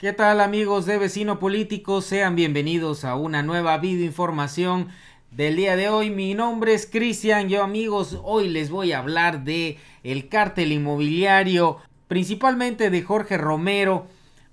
¿Qué tal amigos de Vecino Político? Sean bienvenidos a una nueva videoinformación del día de hoy. Mi nombre es Cristian, yo amigos, hoy les voy a hablar de el cártel inmobiliario, principalmente de Jorge Romero,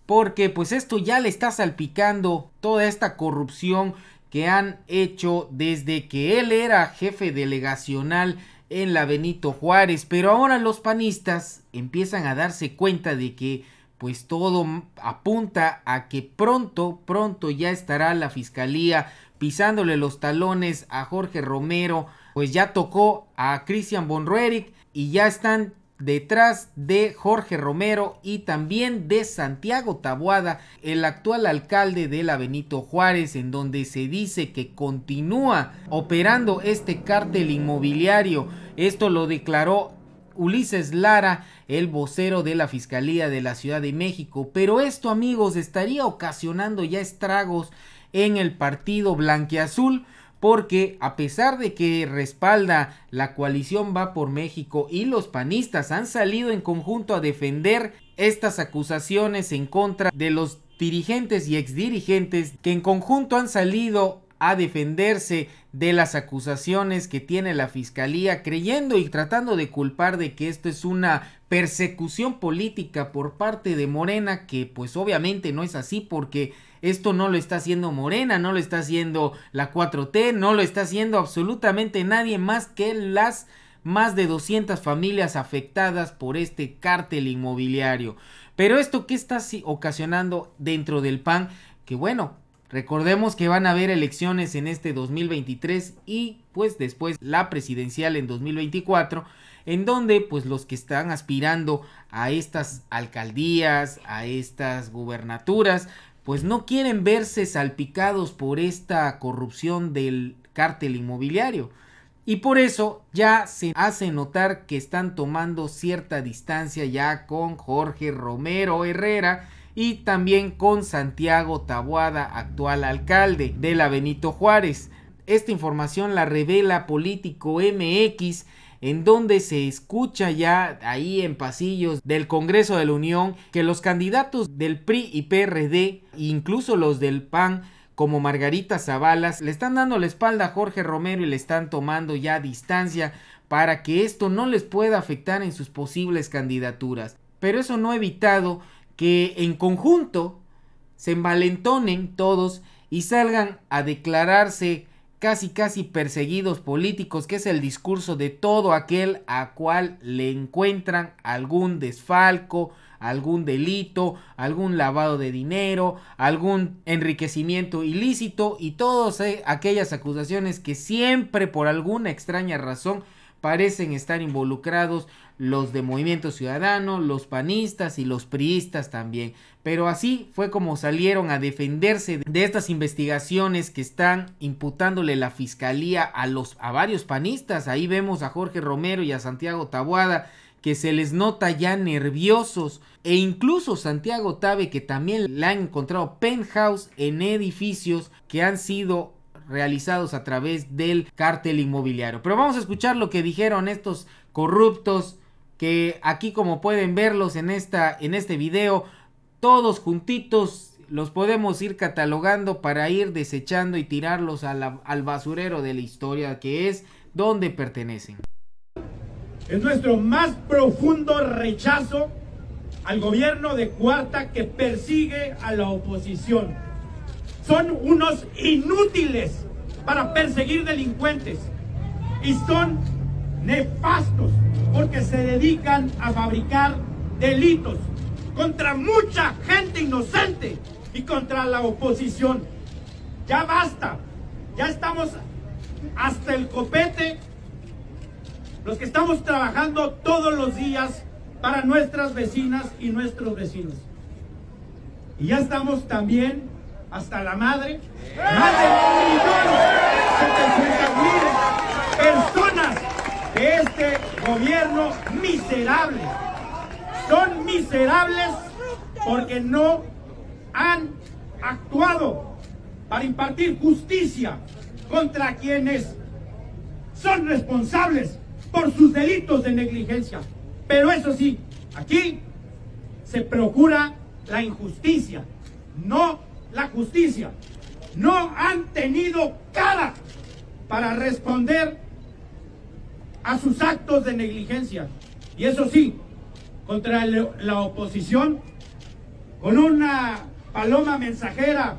porque pues esto ya le está salpicando toda esta corrupción que han hecho desde que él era jefe delegacional en la Benito Juárez, pero ahora los panistas empiezan a darse cuenta de que pues todo apunta a que pronto, pronto ya estará la fiscalía pisándole los talones a Jorge Romero, pues ya tocó a Cristian Bonrueric y ya están detrás de Jorge Romero y también de Santiago Tabuada, el actual alcalde de la Benito Juárez, en donde se dice que continúa operando este cártel inmobiliario. Esto lo declaró Ulises Lara, el vocero de la Fiscalía de la Ciudad de México. Pero esto, amigos, estaría ocasionando ya estragos en el partido blanqueazul, porque a pesar de que respalda la coalición Va por México y los panistas han salido en conjunto a defender estas acusaciones en contra de los dirigentes y exdirigentes que en conjunto han salido a defenderse de las acusaciones que tiene la Fiscalía, creyendo y tratando de culpar de que esto es una persecución política por parte de Morena, que pues obviamente no es así porque esto no lo está haciendo Morena, no lo está haciendo la 4T, no lo está haciendo absolutamente nadie más que las más de 200 familias afectadas por este cártel inmobiliario. Pero esto que está ocasionando dentro del PAN, que bueno, Recordemos que van a haber elecciones en este 2023 y pues después la presidencial en 2024, en donde pues los que están aspirando a estas alcaldías, a estas gubernaturas, pues no quieren verse salpicados por esta corrupción del cártel inmobiliario. Y por eso ya se hace notar que están tomando cierta distancia ya con Jorge Romero Herrera, y también con Santiago Tabuada, actual alcalde de la Benito Juárez. Esta información la revela Político MX en donde se escucha ya ahí en pasillos del Congreso de la Unión que los candidatos del PRI y PRD, incluso los del PAN, como Margarita Zabalas, le están dando la espalda a Jorge Romero y le están tomando ya distancia para que esto no les pueda afectar en sus posibles candidaturas. Pero eso no ha evitado que en conjunto se envalentonen todos y salgan a declararse casi casi perseguidos políticos, que es el discurso de todo aquel a cual le encuentran algún desfalco, algún delito, algún lavado de dinero, algún enriquecimiento ilícito y todas eh, aquellas acusaciones que siempre por alguna extraña razón parecen estar involucrados los de Movimiento Ciudadano, los panistas y los priistas también. Pero así fue como salieron a defenderse de estas investigaciones que están imputándole la fiscalía a los a varios panistas. Ahí vemos a Jorge Romero y a Santiago Tabuada que se les nota ya nerviosos e incluso Santiago Tabe que también le han encontrado penthouse en edificios que han sido realizados a través del cártel inmobiliario. Pero vamos a escuchar lo que dijeron estos corruptos que aquí como pueden verlos en, esta, en este video, todos juntitos los podemos ir catalogando para ir desechando y tirarlos al basurero de la historia que es donde pertenecen. Es nuestro más profundo rechazo al gobierno de cuarta que persigue a la oposición. Son unos inútiles para perseguir delincuentes y son nefastos porque se dedican a fabricar delitos contra mucha gente inocente y contra la oposición. Ya basta, ya estamos hasta el copete, los que estamos trabajando todos los días para nuestras vecinas y nuestros vecinos. Y ya estamos también hasta la madre, ¡Eh! de de este gobierno miserable. Son miserables porque no han actuado para impartir justicia contra quienes son responsables por sus delitos de negligencia. Pero eso sí, aquí se procura la injusticia, no la justicia. No han tenido cara para responder a sus actos de negligencia. Y eso sí, contra la oposición, con una paloma mensajera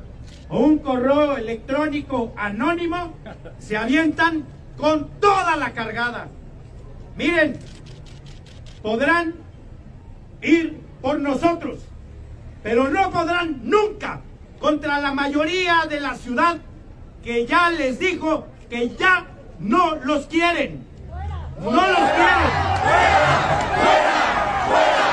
o un correo electrónico anónimo, se avientan con toda la cargada. Miren, podrán ir por nosotros, pero no podrán nunca contra la mayoría de la ciudad que ya les dijo que ya no los quieren. ¡No ¡Fuera! ¡Fuera!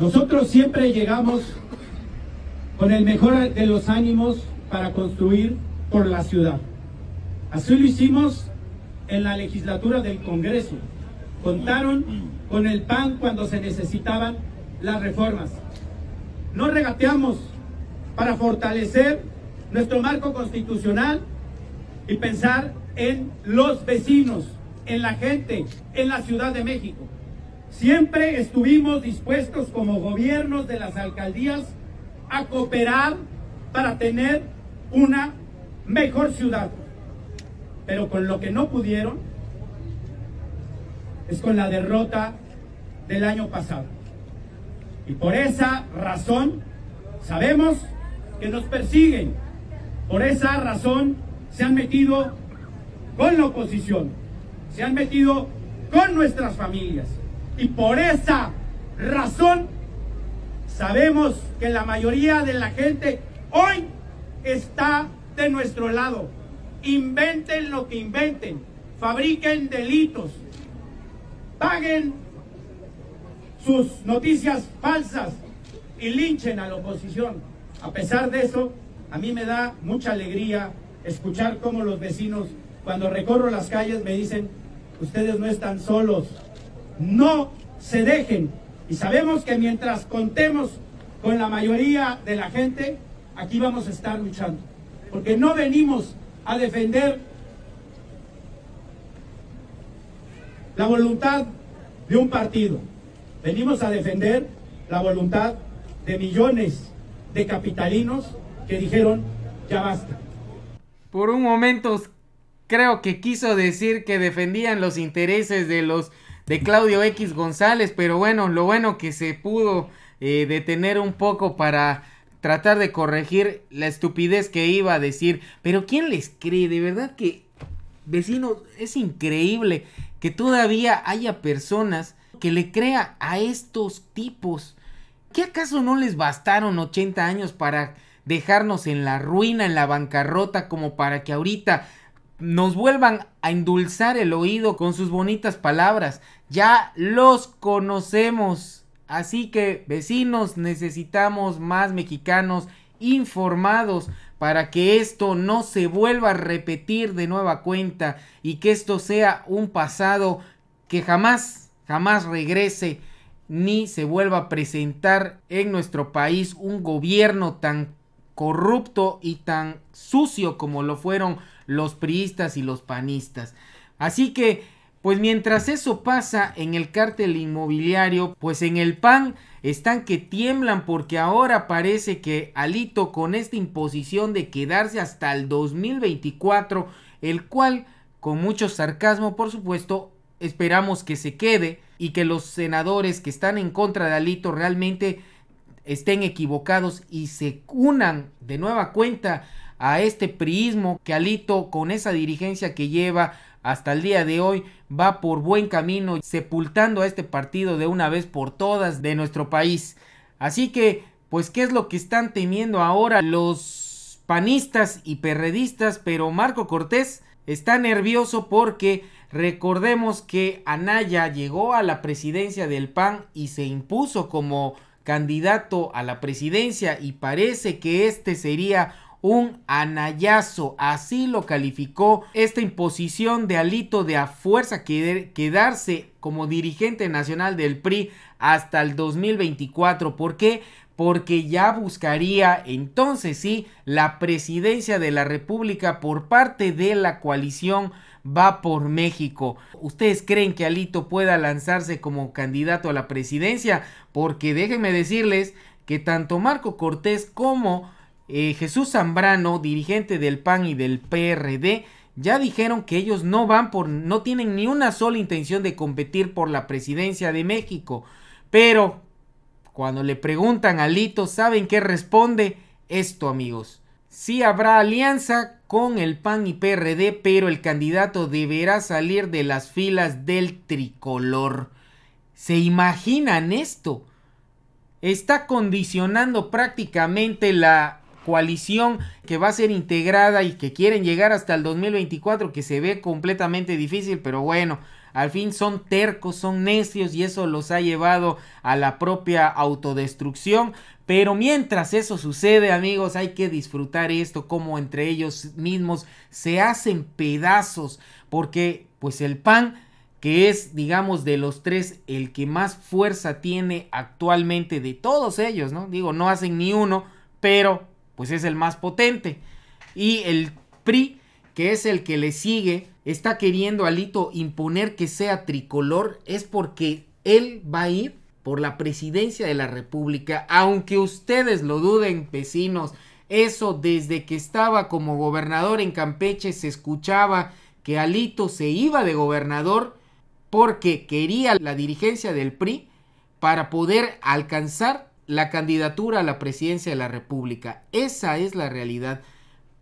Nosotros siempre llegamos con el mejor de los ánimos para construir por la ciudad. Así lo hicimos en la legislatura del Congreso. Contaron con el PAN cuando se necesitaban las reformas no regateamos para fortalecer nuestro marco constitucional y pensar en los vecinos, en la gente, en la Ciudad de México. Siempre estuvimos dispuestos como gobiernos de las alcaldías a cooperar para tener una mejor ciudad. Pero con lo que no pudieron es con la derrota del año pasado. Y por esa razón sabemos que nos persiguen. Por esa razón se han metido con la oposición, se han metido con nuestras familias. Y por esa razón sabemos que la mayoría de la gente hoy está de nuestro lado. Inventen lo que inventen, fabriquen delitos, paguen sus noticias falsas y linchen a la oposición. A pesar de eso, a mí me da mucha alegría escuchar cómo los vecinos, cuando recorro las calles, me dicen, ustedes no están solos, no se dejen. Y sabemos que mientras contemos con la mayoría de la gente, aquí vamos a estar luchando. Porque no venimos a defender la voluntad de un partido. Venimos a defender la voluntad de millones de capitalinos que dijeron, ya basta. Por un momento creo que quiso decir que defendían los intereses de los de Claudio X González, pero bueno, lo bueno que se pudo eh, detener un poco para tratar de corregir la estupidez que iba a decir. Pero ¿quién les cree? De verdad que, vecinos, es increíble que todavía haya personas que le crea a estos tipos. ¿Qué acaso no les bastaron 80 años para dejarnos en la ruina, en la bancarrota, como para que ahorita nos vuelvan a endulzar el oído con sus bonitas palabras? Ya los conocemos. Así que, vecinos, necesitamos más mexicanos informados para que esto no se vuelva a repetir de nueva cuenta y que esto sea un pasado que jamás jamás regrese ni se vuelva a presentar en nuestro país un gobierno tan corrupto y tan sucio como lo fueron los priistas y los panistas. Así que, pues mientras eso pasa en el cártel inmobiliario, pues en el PAN están que tiemblan porque ahora parece que Alito con esta imposición de quedarse hasta el 2024, el cual, con mucho sarcasmo por supuesto, esperamos que se quede y que los senadores que están en contra de Alito realmente estén equivocados y se unan de nueva cuenta a este priismo que Alito con esa dirigencia que lleva hasta el día de hoy va por buen camino sepultando a este partido de una vez por todas de nuestro país. Así que, pues, ¿qué es lo que están temiendo ahora los panistas y perredistas? Pero Marco Cortés está nervioso porque Recordemos que Anaya llegó a la presidencia del PAN y se impuso como candidato a la presidencia y parece que este sería un anayazo, así lo calificó esta imposición de Alito de a fuerza quedarse como dirigente nacional del PRI hasta el 2024. ¿Por qué? Porque ya buscaría entonces sí la presidencia de la República por parte de la coalición va por México. ¿Ustedes creen que Alito pueda lanzarse como candidato a la presidencia? Porque déjenme decirles que tanto Marco Cortés como eh, Jesús Zambrano, dirigente del PAN y del PRD, ya dijeron que ellos no van por, no tienen ni una sola intención de competir por la presidencia de México. Pero cuando le preguntan a Alito, ¿saben qué responde? Esto, amigos. si habrá alianza con el PAN y PRD, pero el candidato deberá salir de las filas del tricolor. ¿Se imaginan esto? Está condicionando prácticamente la coalición que va a ser integrada y que quieren llegar hasta el 2024, que se ve completamente difícil, pero bueno, al fin son tercos, son necios y eso los ha llevado a la propia autodestrucción. Pero mientras eso sucede, amigos, hay que disfrutar esto como entre ellos mismos se hacen pedazos. Porque pues el pan que es, digamos, de los tres el que más fuerza tiene actualmente de todos ellos, ¿no? Digo, no hacen ni uno, pero pues es el más potente. Y el PRI, que es el que le sigue, está queriendo Alito imponer que sea tricolor es porque él va a ir por la presidencia de la República, aunque ustedes lo duden, vecinos. Eso desde que estaba como gobernador en Campeche se escuchaba que Alito se iba de gobernador porque quería la dirigencia del PRI para poder alcanzar la candidatura a la presidencia de la República. Esa es la realidad.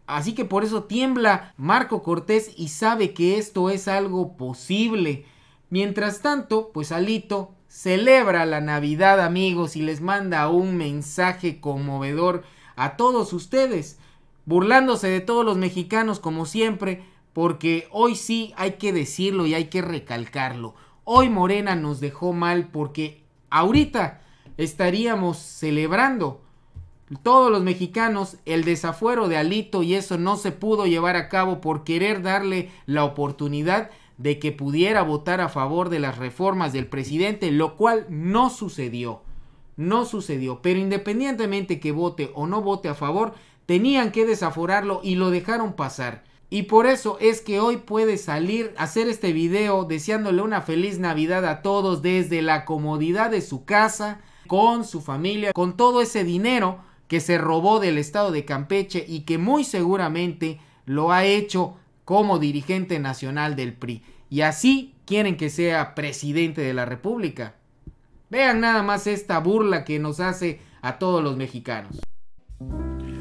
Así que por eso tiembla Marco Cortés y sabe que esto es algo posible. Mientras tanto, pues Alito celebra la Navidad amigos y les manda un mensaje conmovedor a todos ustedes, burlándose de todos los mexicanos como siempre, porque hoy sí hay que decirlo y hay que recalcarlo. Hoy Morena nos dejó mal porque ahorita estaríamos celebrando todos los mexicanos el desafuero de Alito y eso no se pudo llevar a cabo por querer darle la oportunidad de que pudiera votar a favor de las reformas del presidente, lo cual no sucedió. No sucedió, pero independientemente que vote o no vote a favor, tenían que desaforarlo y lo dejaron pasar. Y por eso es que hoy puede salir a hacer este video deseándole una feliz Navidad a todos desde la comodidad de su casa, con su familia, con todo ese dinero que se robó del estado de Campeche y que muy seguramente lo ha hecho como dirigente nacional del PRI. Y así quieren que sea presidente de la República. Vean nada más esta burla que nos hace a todos los mexicanos.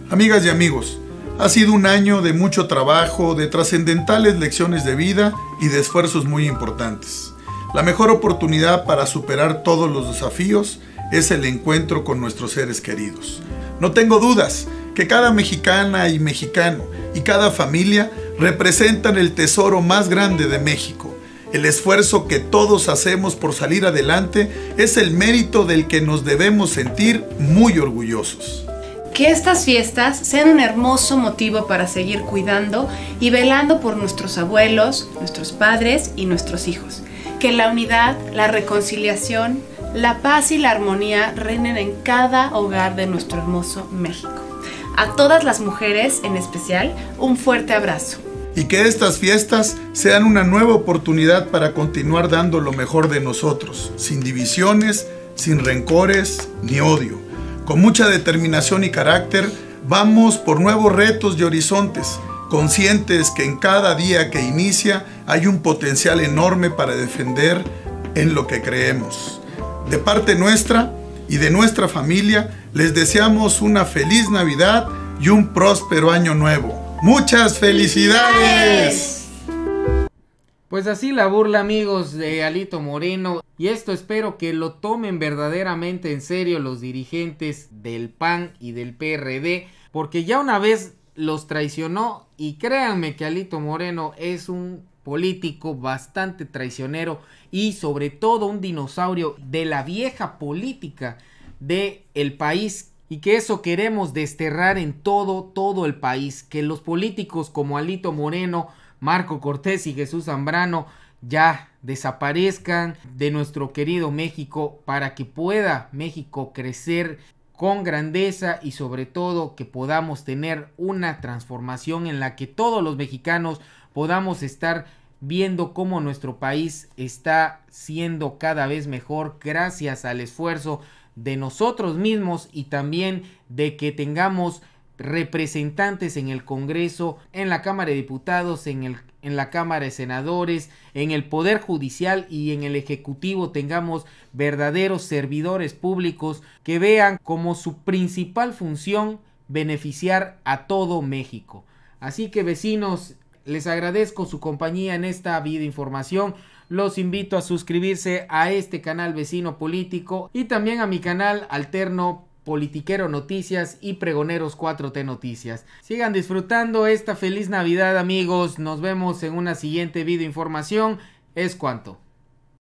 Amigas y amigos, ha sido un año de mucho trabajo, de trascendentales lecciones de vida y de esfuerzos muy importantes. La mejor oportunidad para superar todos los desafíos es el encuentro con nuestros seres queridos. No tengo dudas que cada mexicana y mexicano y cada familia representan el tesoro más grande de México. El esfuerzo que todos hacemos por salir adelante es el mérito del que nos debemos sentir muy orgullosos. Que estas fiestas sean un hermoso motivo para seguir cuidando y velando por nuestros abuelos, nuestros padres y nuestros hijos. Que la unidad, la reconciliación, la paz y la armonía reinen en cada hogar de nuestro hermoso México. A todas las mujeres en especial, un fuerte abrazo. Y que estas fiestas sean una nueva oportunidad para continuar dando lo mejor de nosotros, sin divisiones, sin rencores ni odio. Con mucha determinación y carácter, vamos por nuevos retos y horizontes, conscientes que en cada día que inicia hay un potencial enorme para defender en lo que creemos. De parte nuestra y de nuestra familia, les deseamos una feliz Navidad y un próspero año nuevo. ¡Muchas felicidades! Pues así la burla amigos de Alito Moreno y esto espero que lo tomen verdaderamente en serio los dirigentes del PAN y del PRD porque ya una vez los traicionó y créanme que Alito Moreno es un político, bastante traicionero y sobre todo un dinosaurio de la vieja política del el país y que eso queremos desterrar en todo, todo el país, que los políticos como Alito Moreno, Marco Cortés y Jesús Zambrano ya desaparezcan de nuestro querido México para que pueda México crecer con grandeza y sobre todo que podamos tener una transformación en la que todos los mexicanos podamos estar viendo cómo nuestro país está siendo cada vez mejor gracias al esfuerzo de nosotros mismos y también de que tengamos representantes en el Congreso, en la Cámara de Diputados, en el en la Cámara de Senadores, en el Poder Judicial y en el Ejecutivo tengamos verdaderos servidores públicos que vean como su principal función beneficiar a todo México. Así que vecinos, les agradezco su compañía en esta videoinformación. Los invito a suscribirse a este canal vecino político y también a mi canal alterno Politiquero Noticias y Pregoneros 4T Noticias. Sigan disfrutando esta feliz Navidad amigos, nos vemos en una siguiente video información. Es cuanto.